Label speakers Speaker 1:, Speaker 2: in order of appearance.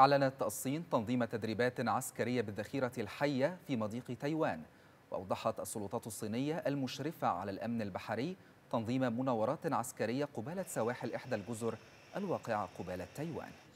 Speaker 1: أعلنت الصين تنظيم تدريبات عسكرية بالذخيرة الحية في مضيق تايوان وأوضحت السلطات الصينية المشرفة على الأمن البحري تنظيم مناورات عسكرية قبالة سواحل إحدى الجزر الواقعة قبالة تايوان